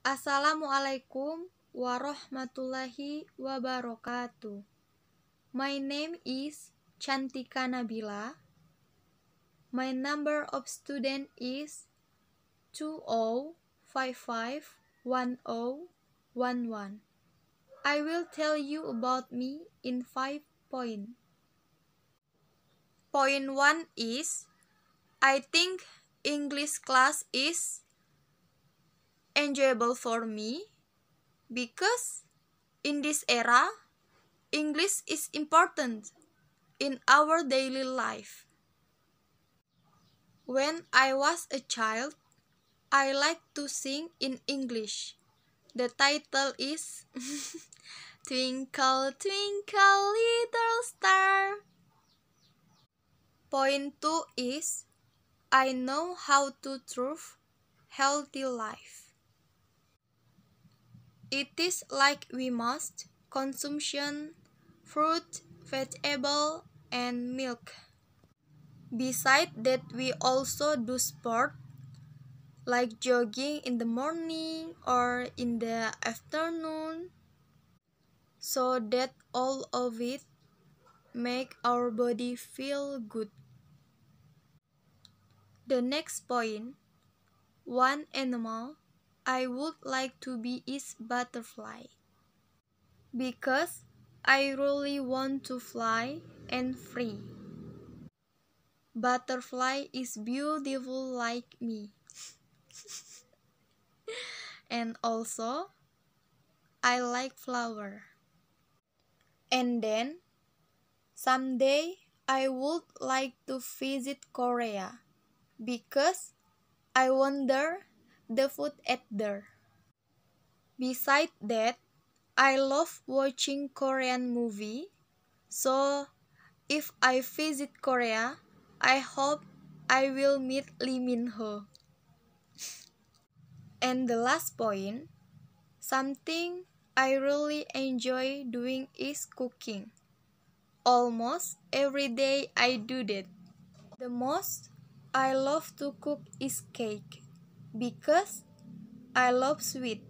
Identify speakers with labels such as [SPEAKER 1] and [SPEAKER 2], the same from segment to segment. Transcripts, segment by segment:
[SPEAKER 1] Assalamualaikum warahmatullahi wabarakatuh. My name is Chantika Nabila. My number of student is 20551011. I will tell you about me in 5 point. Point one is I think English class is enjoyable for me because in this era, English is important in our daily life. When I was a child, I like to sing in English. The title is Twinkle, Twinkle, Little Star. Point 2 is I know how to truth healthy life. It is like we must consumption fruit, vegetable, and milk. Besides that, we also do sport like jogging in the morning or in the afternoon so that all of it make our body feel good. The next point, one animal I would like to be is butterfly. Because I really want to fly and free. Butterfly is beautiful like me. and also, I like flower. And then, someday I would like to visit Korea because I wonder the food at there. Beside that, I love watching Korean movie. So if I visit Korea, I hope I will meet Lee Min Ho. And the last point, something I really enjoy doing is cooking. Almost every day I do that. The most I love to cook is cake. because I love sweet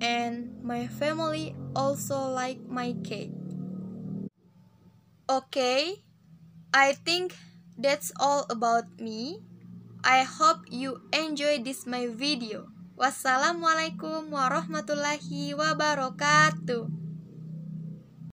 [SPEAKER 1] and my family also like my cake. Okay, I think that's all about me. I hope you enjoy this my video. Wassalamualaikum warahmatullahi wabarakatuh.